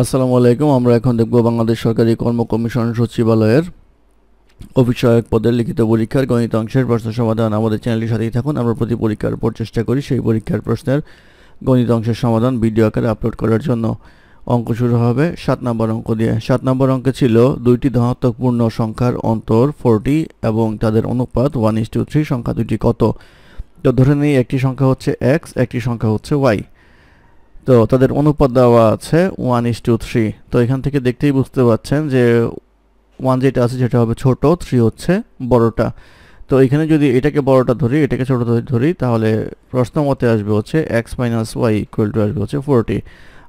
আসসালামু আলাইকুম আমরা এখন দেখব বাংলাদেশ সরকারি কর্ম কমিশন সচিবালয়ের অফিস পদের লিখিত পরীক্ষার গণিত অংশের প্রশ্ন সমাধান আমাদের চ্যানেলটির সাথেই থাকুন আমরা প্রতি পরীক্ষার উপর চেষ্টা করি সেই পরীক্ষার প্রশ্নের গণিত অংশের সমাধান ভিডিও আকারে আপলোড করার জন্য অঙ্ক শুরু হবে সাত নম্বর অঙ্ক দিয়ে সাত নম্বর অঙ্কে ছিল দুইটি ধনাত্মক পূর্ণ সংখ্যার অন্তর ফোরটি এবং তাদের অনুপাত ওয়ান ইস টু থ্রি সংখ্যা দুটি কত তো ধরে নিই একটি সংখ্যা হচ্ছে এক্স একটি সংখ্যা হচ্ছে ওয়াই তো তাদের অনুপাত দেওয়া আছে ওয়ান ইস টু থ্রি তো এখান থেকে দেখতেই বুঝতে পারছেন যে ওয়ান যেটা আছে যেটা হবে ছোট থ্রি হচ্ছে বড়টা তো এখানে যদি এটাকে বড়টা ধরি এটাকে ছোটো ধরি তাহলে প্রশ্ন মতে আসবে হচ্ছে x minus y equal to আসবে হচ্ছে ফোরটি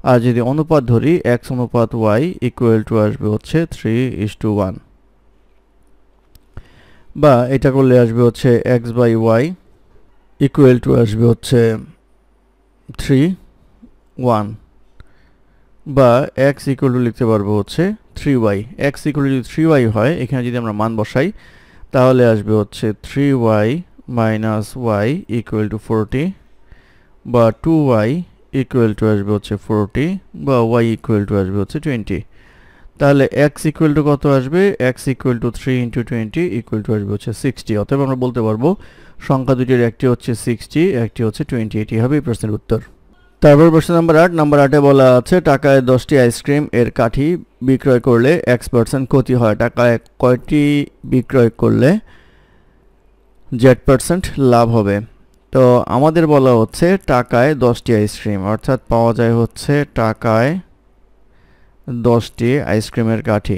আর যদি অনুপাত ধরি এক্স অনুপাত ওয়াই ইকুয়াল টু আসবে হচ্ছে থ্রি ইস টু ওয়ান বা এটা করলে আসবে হচ্ছে x by y equal to আসবে হচ্ছে থ্রি ওয়ান বা এক্স ইকুয়াল টু লিখতে পারবো হচ্ছে থ্রি ওয়াই এক্স ইকুয়াল যদি থ্রি ওয়াই হয় এখানে যদি আমরা মান বসাই তাহলে আসবে হচ্ছে three y minus y equal to forty বা টু ওয়াই ইকুয়াল টু আসবে হচ্ছে ফোরটি বা ওয়াই ইকুয়াল টু আসবে হচ্ছে টোয়েন্টি তাহলে এক্স ইকুয়াল টু কত আসবে x equal to three into twenty equal to আসবে হচ্ছে সিক্সটি অতএব আমরা বলতে পারবো সংখ্যা দুটির একটি হচ্ছে সিক্সটি একটি হচ্ছে টোয়েন্টি এটি হবে এই প্রশ্নের উত্তর তারপর প্রশ্ন নাম্বার আট নাম্বার আটে বলা আছে টাকায় দশটি আইসক্রিম এর কাঠি বিক্রয় করলে এক্স পার্সেন্ট ক্ষতি হয় টাকায় কয়টি বিক্রয় করলে জেড পার্সেন্ট লাভ হবে তো আমাদের বলা হচ্ছে টাকায় দশটি আইসক্রিম অর্থাৎ পাওয়া যায় হচ্ছে টাকায় দশটি আইসক্রিমের কাঠি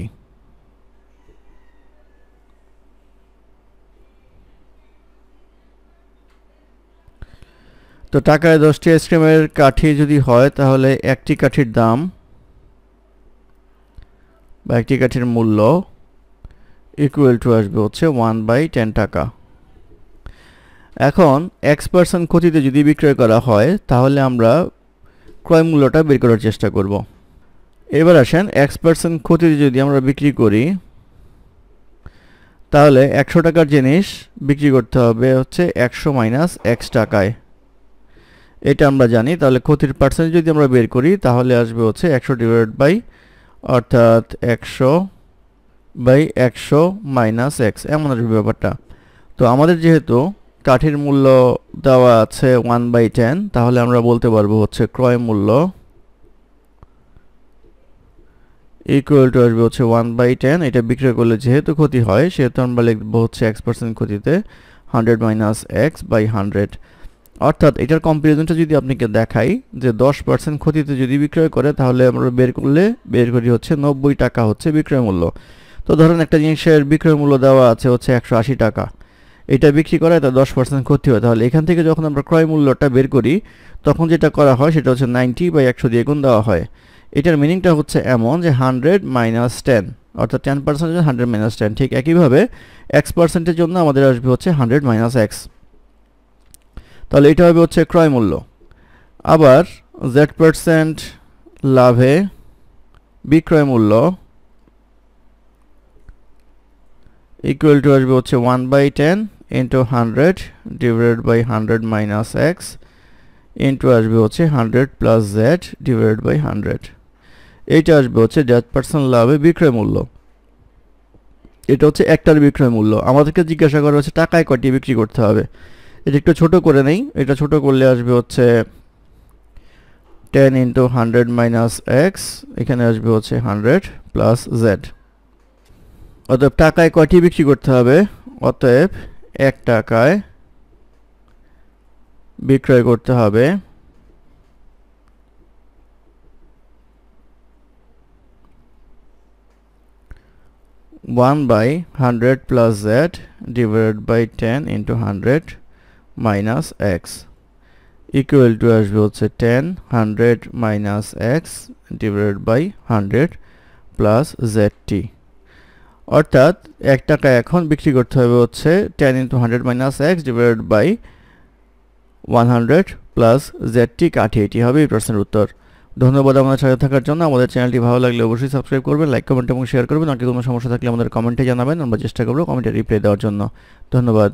তো টাকায় দশটি আইসক্রিমের কাঠি যদি হয় তাহলে একটি কাঠির দাম বা একটি কাঠির মূল্য ইকুয়াল টু আসবে হচ্ছে ওয়ান বাই টেন টাকা এখন এক্স পার্সেন্ট ক্ষতিতে যদি বিক্রয় করা হয় তাহলে আমরা ক্রয় মূল্যটা বের করার চেষ্টা করব এবার আসেন এক্স পার্সেন্ট ক্ষতিতে যদি আমরা বিক্রি করি তাহলে একশো টাকার জিনিস বিক্রি করতে হবে হচ্ছে একশো মাইনাস এক্স টাকায় এটা আমরা জানি তাহলে ক্ষতির পার্সেন্ট যদি আমরা বের করি তাহলে আসবে হচ্ছে একশো ডিভাইড বাই অর্থাৎ একশো বাই একশো মাইনাস এক্স এমন আসবে ব্যাপারটা তো আমাদের যেহেতু কাঠের মূল্য দেওয়া আছে ওয়ান বাই টেন তাহলে আমরা বলতে পারবো হচ্ছে ক্রয় মূল্য ইকুয়াল টু আসবে হচ্ছে ওয়ান বাই টেন এটা বিক্রয় করলে যেহেতু ক্ষতি হয় সেহেতু আমরা লিখবো হচ্ছে এক্স পার্সেন্ট ক্ষতিতে hundred minus x by hundred অর্থাৎ এটার কম্পারিজনটা যদি আপনাকে দেখাই যে দশ পার্সেন্ট ক্ষতিতে যদি বিক্রয় করে তাহলে আমরা বের করলে বের করি হচ্ছে নব্বই টাকা হচ্ছে বিক্রয় মূল্য তো ধরেন একটা জিনিসের বিক্রয় মূল্য দেওয়া আছে হচ্ছে একশো আশি টাকা এটা বিক্রি করায় তো দশ পার্সেন্ট ক্ষতি হয় তাহলে এখান থেকে যখন আমরা ক্রয় মূল্যটা বের করি তখন যেটা করা হয় সেটা হচ্ছে নাইনটি বা একশো দিয়ে গুণ দেওয়া হয় এটার মিনিংটা হচ্ছে এমন যে হান্ড্রেড মাইনাস টেন অর্থাৎ টেন পার্সেন্টের হান্ড্রেড মাইনাস টেন ঠিক একইভাবে এক্স পার্সেন্টের জন্য আমাদের আসবে হচ্ছে হান্ড্রেড মাইনাস এক্স তাহলে এটা হবে হচ্ছে ক্রয় মূল্য আবার জেড পার্সেন্ট লাভে বিক্রয় মূল্য ইকুয়াল টু আসবে হচ্ছে one by ten into hundred divided by hundred minus x into আসবে হচ্ছে hundred plus z divided by hundred এইটা আসবে হচ্ছে জেড পার্সেন্ট লাভে বিক্রয় মূল্য এটা হচ্ছে একটার বিক্রয় মূল্য আমাদেরকে জিজ্ঞাসা করা হচ্ছে টাকায় কটি বিক্রি করতে হবে এটা একটু ছোট করে নেই এটা ছোট করলে আসবে হচ্ছে ten into hundred minus x এখানে আসবে হচ্ছে হান্ড্রেড প্লাস জেড অতএব টাকায় কয়টি বিক্রি করতে হবে অতএব এক টাকায় বিক্রয় করতে হবে one by hundred plus z divided by ten into hundred minus x equal to আসবে হচ্ছে ten hundred minus x divided by hundred plus z টি অর্থাৎ এক টাকা এখন বিক্রি করতে হবে হচ্ছে ten into hundred minus x divided by one hundred plus z টি কাঠি এটি হবে এই প্রশ্নের উত্তর ধন্যবাদ আমাদের সাথে থাকার জন্য আমাদের চ্যানেলটি ভালো লাগলে অবশ্যই সাবস্ক্রাইব করবেন লাইক কমেন্ট এবং শেয়ার করবেন নাকি কোনো সমস্যা থাকলে আমাদের কমেন্টে জানাবেন আমরা চেষ্টা করবো কমেন্টে রিপ্লাই দেওয়ার জন্য ধন্যবাদ